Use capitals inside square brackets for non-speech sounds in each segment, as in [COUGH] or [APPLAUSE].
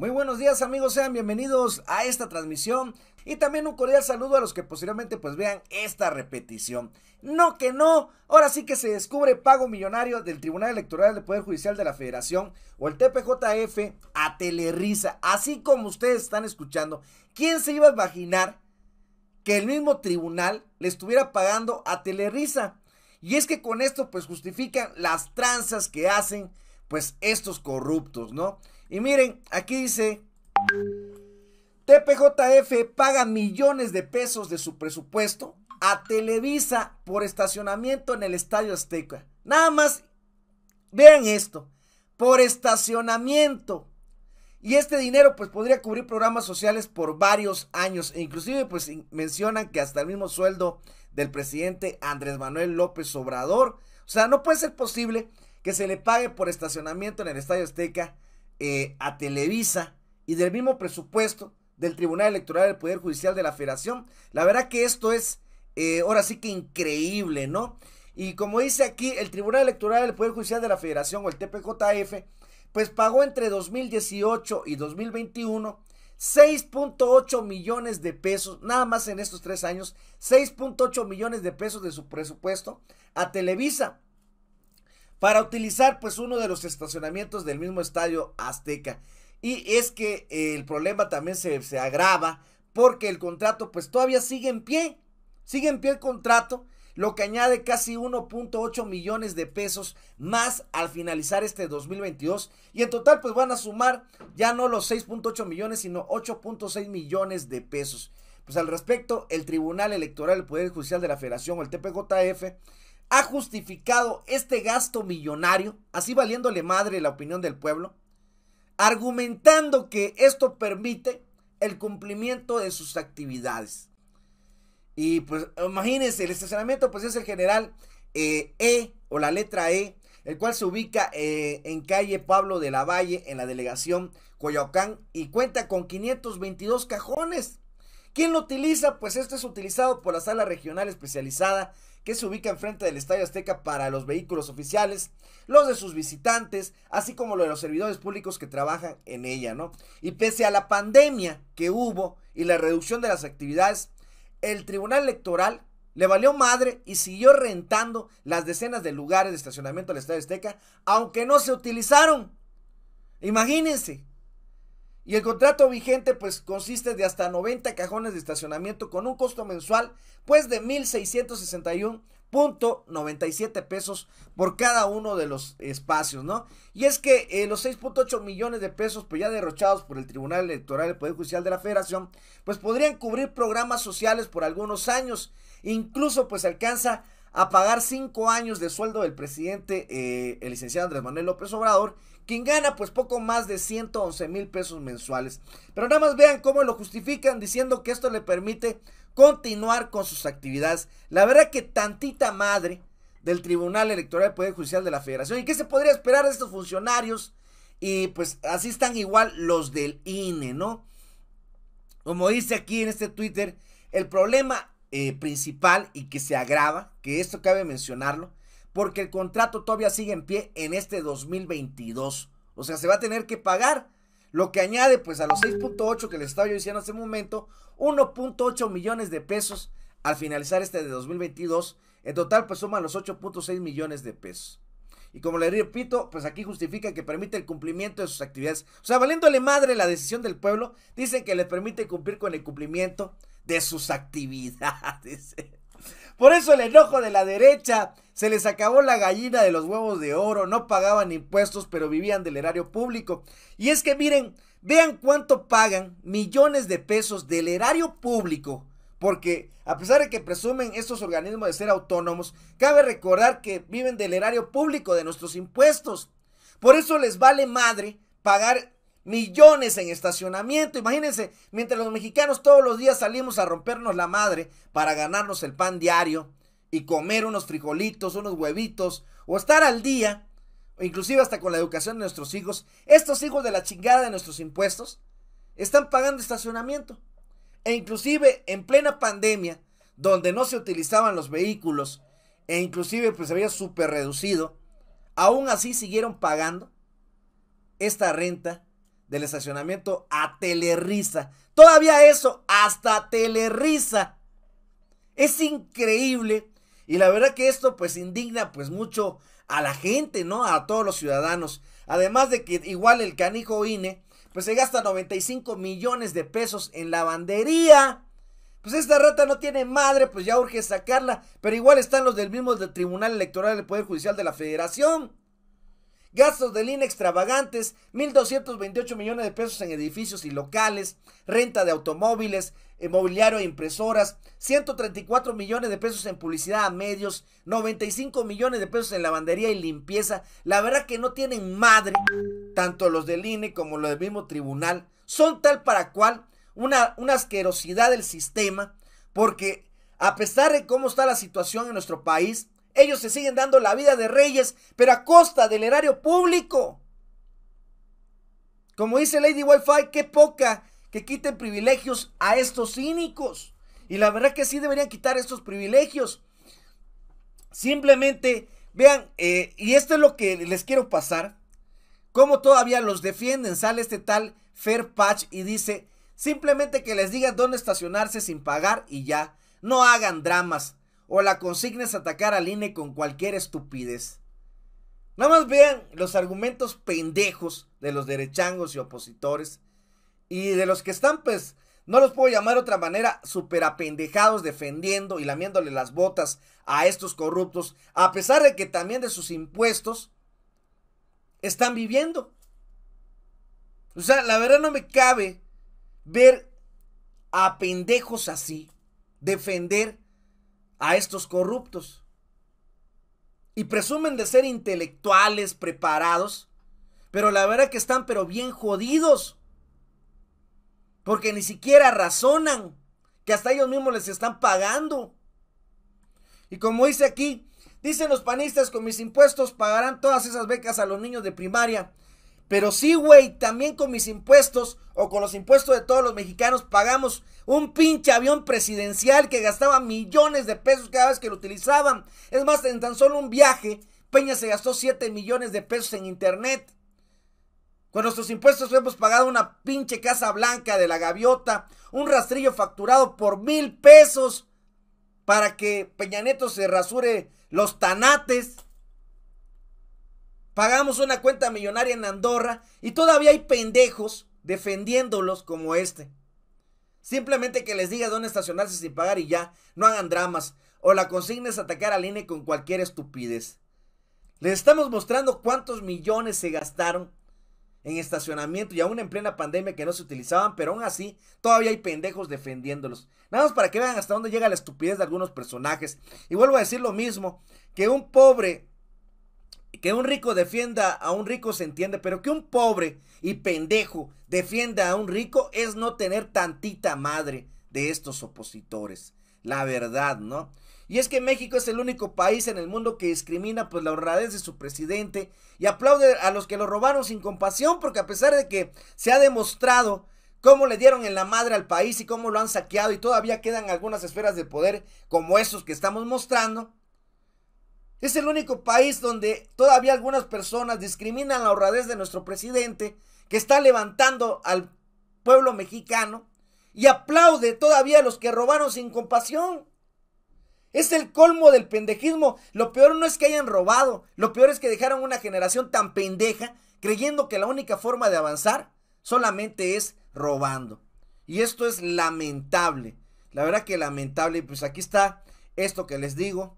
Muy buenos días amigos, sean bienvenidos a esta transmisión y también un cordial saludo a los que posteriormente pues vean esta repetición. No que no, ahora sí que se descubre pago millonario del Tribunal Electoral del Poder Judicial de la Federación o el TPJF a Telerriza así como ustedes están escuchando. ¿Quién se iba a imaginar que el mismo tribunal le estuviera pagando a Telerriza? Y es que con esto pues justifican las tranzas que hacen pues estos corruptos, ¿no? Y miren, aquí dice, TPJF paga millones de pesos de su presupuesto a Televisa por estacionamiento en el Estadio Azteca. Nada más, vean esto, por estacionamiento. Y este dinero pues podría cubrir programas sociales por varios años. E inclusive pues mencionan que hasta el mismo sueldo del presidente Andrés Manuel López Obrador. O sea, no puede ser posible que se le pague por estacionamiento en el Estadio Azteca eh, a Televisa y del mismo presupuesto del Tribunal Electoral del Poder Judicial de la Federación. La verdad que esto es eh, ahora sí que increíble, ¿no? Y como dice aquí, el Tribunal Electoral del Poder Judicial de la Federación o el TPJF, pues pagó entre 2018 y 2021 6.8 millones de pesos, nada más en estos tres años, 6.8 millones de pesos de su presupuesto a Televisa para utilizar pues uno de los estacionamientos del mismo estadio Azteca. Y es que el problema también se, se, agrava porque el contrato pues todavía sigue en pie, sigue en pie el contrato, lo que añade casi 1.8 millones de pesos más al finalizar este 2022 y en total pues van a sumar ya no los 6.8 millones sino 8.6 millones de pesos. Pues al respecto, el Tribunal Electoral del Poder Judicial de la Federación o el TPJF ha justificado este gasto millonario, así valiéndole madre la opinión del pueblo, argumentando que esto permite el cumplimiento de sus actividades. Y pues imagínense, el estacionamiento pues es el general eh, E o la letra E, el cual se ubica eh, en calle Pablo de la Valle en la delegación Coyoacán y cuenta con 522 cajones. ¿Quién lo utiliza? Pues esto es utilizado por la sala regional especializada que se ubica enfrente del Estadio Azteca para los vehículos oficiales, los de sus visitantes, así como los de los servidores públicos que trabajan en ella, ¿no? Y pese a la pandemia que hubo y la reducción de las actividades, el Tribunal Electoral le valió madre y siguió rentando las decenas de lugares de estacionamiento del Estadio Azteca, aunque no se utilizaron. Imagínense, y el contrato vigente pues consiste de hasta 90 cajones de estacionamiento con un costo mensual pues de 1.661.97 pesos por cada uno de los espacios, ¿no? Y es que eh, los 6.8 millones de pesos pues ya derrochados por el Tribunal Electoral del Poder Judicial de la Federación pues podrían cubrir programas sociales por algunos años, incluso pues alcanza a pagar 5 años de sueldo del presidente eh, el licenciado Andrés Manuel López Obrador quien gana pues poco más de 111 mil pesos mensuales. Pero nada más vean cómo lo justifican diciendo que esto le permite continuar con sus actividades. La verdad que tantita madre del Tribunal Electoral y Poder Judicial de la Federación. ¿Y qué se podría esperar de estos funcionarios? Y pues así están igual los del INE, ¿no? Como dice aquí en este Twitter, el problema eh, principal y que se agrava, que esto cabe mencionarlo, porque el contrato todavía sigue en pie en este 2022. O sea, se va a tener que pagar. Lo que añade pues a los 6.8 que les estaba yo diciendo hace un momento, 1.8 millones de pesos al finalizar este de 2022. En total pues suman los 8.6 millones de pesos. Y como le repito, pues aquí justifica que permite el cumplimiento de sus actividades. O sea, valiéndole madre la decisión del pueblo, dicen que le permite cumplir con el cumplimiento de sus actividades. [LAUGHS] Por eso el enojo de la derecha. Se les acabó la gallina de los huevos de oro, no pagaban impuestos, pero vivían del erario público. Y es que miren, vean cuánto pagan millones de pesos del erario público porque a pesar de que presumen estos organismos de ser autónomos, cabe recordar que viven del erario público, de nuestros impuestos. Por eso les vale madre pagar millones en estacionamiento. Imagínense, mientras los mexicanos todos los días salimos a rompernos la madre para ganarnos el pan diario y comer unos frijolitos, unos huevitos o estar al día, inclusive hasta con la educación de nuestros hijos, estos hijos de la chingada de nuestros impuestos están pagando estacionamiento. E inclusive en plena pandemia, donde no se utilizaban los vehículos e inclusive pues se había súper reducido, aún así siguieron pagando esta renta del estacionamiento a Telerriza, Todavía eso, hasta Telerriza, Es increíble. Y la verdad que esto pues indigna pues mucho a la gente, ¿no? A todos los ciudadanos. Además de que igual el canijo INE pues se gasta 95 millones de pesos en lavandería. Pues esta rata no tiene madre, pues ya urge sacarla. Pero igual están los del mismo del Tribunal Electoral del Poder Judicial de la Federación. Gastos del INE extravagantes, 1.228 millones de pesos en edificios y locales, renta de automóviles, mobiliario e impresoras, 134 millones de pesos en publicidad a medios, 95 millones de pesos en lavandería y limpieza. La verdad que no tienen madre, tanto los del INE como los del mismo tribunal. Son tal para cual una asquerosidad del sistema, porque a pesar de cómo está la situación en nuestro país, ellos se siguen dando la vida de reyes, pero a costa del erario público. Como dice Lady Wi-Fi, qué poca que quiten privilegios a estos cínicos. Y la verdad que sí deberían quitar estos privilegios. Simplemente, vean, eh, y esto es lo que les quiero pasar. Como todavía los defienden, sale este tal Fair Patch y dice, simplemente que les digan dónde estacionarse sin pagar y ya. No hagan dramas o la consigna es atacar al INE con cualquier estupidez. Nada más vean los argumentos pendejos de los derechangos y opositores y de los que están, pues, no los puedo llamar de otra manera, superapendejados, apendejados defendiendo y lamiéndole las botas a estos corruptos, a pesar de que también de sus impuestos están viviendo. O sea, la verdad no me cabe ver a pendejos así defender a estos corruptos. Y presumen de ser intelectuales, preparados, pero la verdad que están pero bien jodidos. Porque ni siquiera razonan, que hasta ellos mismos les están pagando. Y como dice aquí, dicen los panistas, con mis impuestos pagarán todas esas becas a los niños de primaria pero sí, güey, también con mis impuestos o con los impuestos de todos los mexicanos pagamos un pinche avión presidencial que gastaba millones de pesos cada vez que lo utilizaban. Es más, en tan solo un viaje, Peña se gastó 7 millones de pesos en internet. Con nuestros impuestos hemos pagado una pinche casa blanca de la gaviota, un rastrillo facturado por mil pesos para que Peña Neto se rasure los tanates pagamos una cuenta millonaria en Andorra y todavía hay pendejos defendiéndolos como este. Simplemente que les diga dónde estacionarse sin pagar y ya, no hagan dramas o la consignes atacar al INE con cualquier estupidez. Les estamos mostrando cuántos millones se gastaron en estacionamiento y aún en plena pandemia que no se utilizaban, pero aún así todavía hay pendejos defendiéndolos. Nada más para que vean hasta dónde llega la estupidez de algunos personajes. Y vuelvo a decir lo mismo, que un pobre que un rico defienda a un rico se entiende, pero que un pobre y pendejo defienda a un rico es no tener tantita madre de estos opositores. La verdad, ¿no? Y es que México es el único país en el mundo que discrimina pues la honradez de su presidente y aplaude a los que lo robaron sin compasión porque a pesar de que se ha demostrado cómo le dieron en la madre al país y cómo lo han saqueado y todavía quedan algunas esferas de poder como esos que estamos mostrando, es el único país donde todavía algunas personas discriminan la honradez de nuestro presidente, que está levantando al pueblo mexicano y aplaude todavía a los que robaron sin compasión. Es el colmo del pendejismo. Lo peor no es que hayan robado, lo peor es que dejaron una generación tan pendeja creyendo que la única forma de avanzar solamente es robando. Y esto es lamentable. La verdad que lamentable. Y Pues aquí está esto que les digo.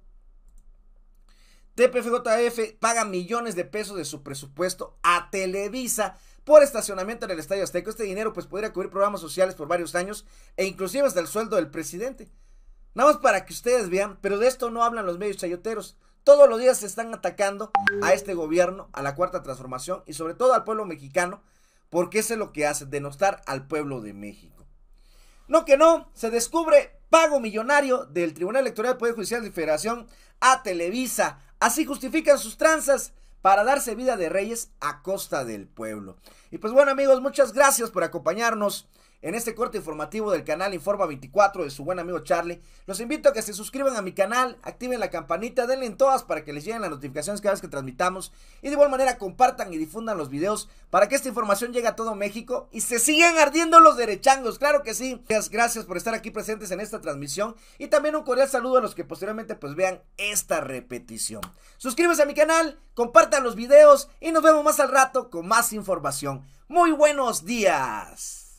TPFJF paga millones de pesos de su presupuesto a Televisa por estacionamiento en el Estadio Azteca. Este dinero pues podría cubrir programas sociales por varios años e inclusive hasta el sueldo del presidente. Nada más para que ustedes vean, pero de esto no hablan los medios chayoteros. Todos los días se están atacando a este gobierno, a la cuarta transformación y sobre todo al pueblo mexicano, porque ese es lo que hace, denostar al pueblo de México. No que no, se descubre pago millonario del Tribunal Electoral del Poder Judicial de la Federación a Televisa. Así justifican sus tranzas para darse vida de reyes a costa del pueblo. Y pues bueno amigos, muchas gracias por acompañarnos en este corte informativo del canal Informa 24 de su buen amigo Charlie, los invito a que se suscriban a mi canal, activen la campanita, denle en todas para que les lleguen las notificaciones cada vez que transmitamos y de igual manera compartan y difundan los videos para que esta información llegue a todo México y se sigan ardiendo los derechangos, claro que sí. Gracias por estar aquí presentes en esta transmisión y también un cordial saludo a los que posteriormente pues vean esta repetición. Suscríbanse a mi canal, compartan los videos y nos vemos más al rato con más información. Muy buenos días.